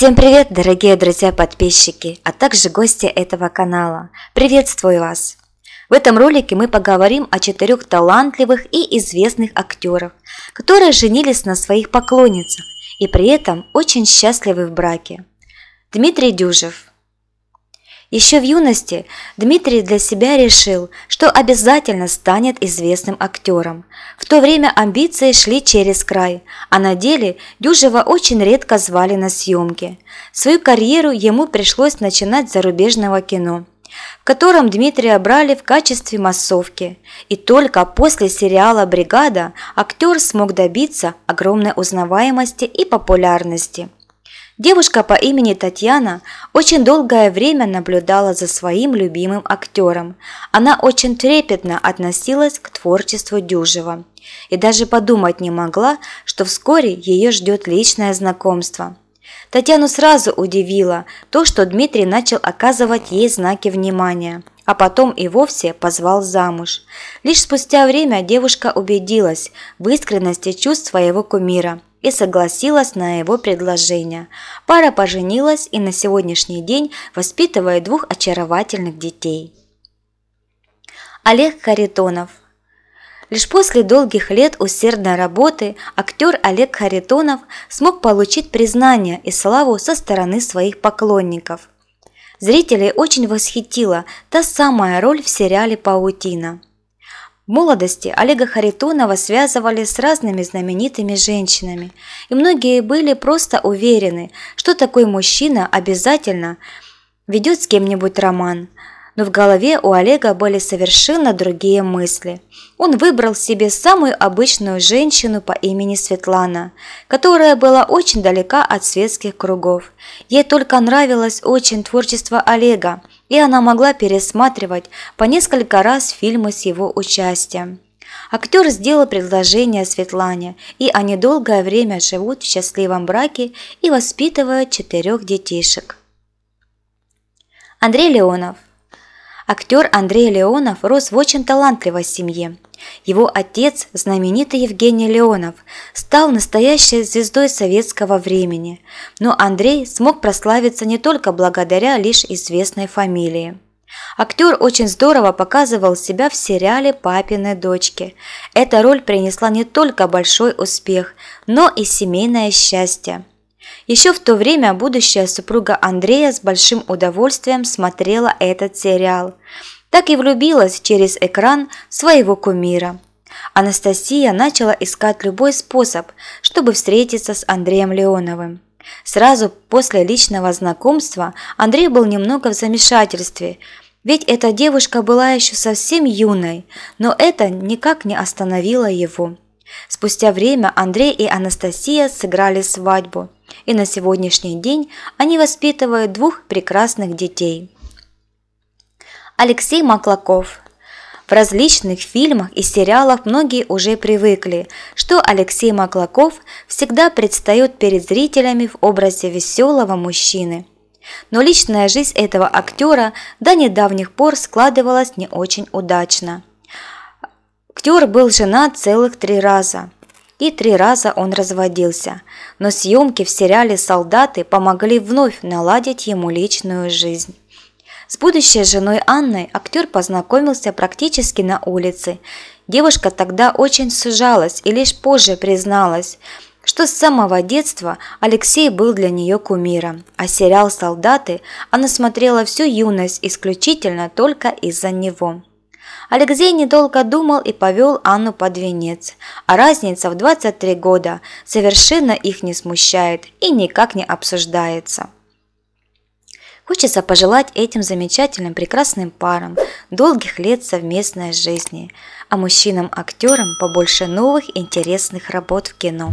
Всем привет, дорогие друзья-подписчики, а также гости этого канала. Приветствую вас! В этом ролике мы поговорим о четырех талантливых и известных актерах, которые женились на своих поклонницах и при этом очень счастливы в браке. Дмитрий Дюжев, еще в юности Дмитрий для себя решил, что обязательно станет известным актером. В то время амбиции шли через край, а на деле Дюжева очень редко звали на съемки. Свою карьеру ему пришлось начинать с зарубежного кино в котором Дмитрия брали в качестве массовки. И только после сериала «Бригада» актер смог добиться огромной узнаваемости и популярности. Девушка по имени Татьяна очень долгое время наблюдала за своим любимым актером. Она очень трепетно относилась к творчеству Дюжева и даже подумать не могла, что вскоре ее ждет личное знакомство. Татьяну сразу удивило то, что Дмитрий начал оказывать ей знаки внимания, а потом и вовсе позвал замуж. Лишь спустя время девушка убедилась в искренности чувств своего кумира – и согласилась на его предложение. Пара поженилась и на сегодняшний день воспитывает двух очаровательных детей. Олег Харитонов Лишь после долгих лет усердной работы актер Олег Харитонов смог получить признание и славу со стороны своих поклонников. Зрителей очень восхитила та самая роль в сериале «Паутина». В молодости Олега Харитонова связывали с разными знаменитыми женщинами, и многие были просто уверены, что такой мужчина обязательно ведет с кем-нибудь роман. Но в голове у Олега были совершенно другие мысли. Он выбрал себе самую обычную женщину по имени Светлана, которая была очень далека от светских кругов. Ей только нравилось очень творчество Олега – и она могла пересматривать по несколько раз фильмы с его участием. Актер сделал предложение Светлане, и они долгое время живут в счастливом браке и воспитывают четырех детишек. Андрей Леонов Актер Андрей Леонов рос в очень талантливой семье – его отец, знаменитый Евгений Леонов, стал настоящей звездой советского времени, но Андрей смог прославиться не только благодаря лишь известной фамилии. Актер очень здорово показывал себя в сериале «Папины дочки». Эта роль принесла не только большой успех, но и семейное счастье. Еще в то время будущая супруга Андрея с большим удовольствием смотрела этот сериал так и влюбилась через экран своего кумира. Анастасия начала искать любой способ, чтобы встретиться с Андреем Леоновым. Сразу после личного знакомства Андрей был немного в замешательстве, ведь эта девушка была еще совсем юной, но это никак не остановило его. Спустя время Андрей и Анастасия сыграли свадьбу, и на сегодняшний день они воспитывают двух прекрасных детей. Алексей Маклаков. В различных фильмах и сериалах многие уже привыкли, что Алексей Маклаков всегда предстает перед зрителями в образе веселого мужчины. Но личная жизнь этого актера до недавних пор складывалась не очень удачно. Актер был женат целых три раза. И три раза он разводился. Но съемки в сериале «Солдаты» помогли вновь наладить ему личную жизнь. С будущей женой Анной актер познакомился практически на улице. Девушка тогда очень сужалась и лишь позже призналась, что с самого детства Алексей был для нее кумиром, а сериал «Солдаты» она смотрела всю юность исключительно только из-за него. Алексей недолго думал и повел Анну под венец, а разница в 23 года совершенно их не смущает и никак не обсуждается. Хочется пожелать этим замечательным, прекрасным парам долгих лет совместной жизни, а мужчинам-актерам побольше новых интересных работ в кино.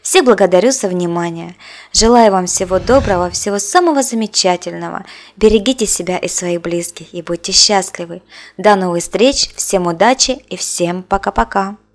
Всех благодарю за внимание. Желаю вам всего доброго, всего самого замечательного. Берегите себя и своих близких и будьте счастливы. До новых встреч, всем удачи и всем пока-пока.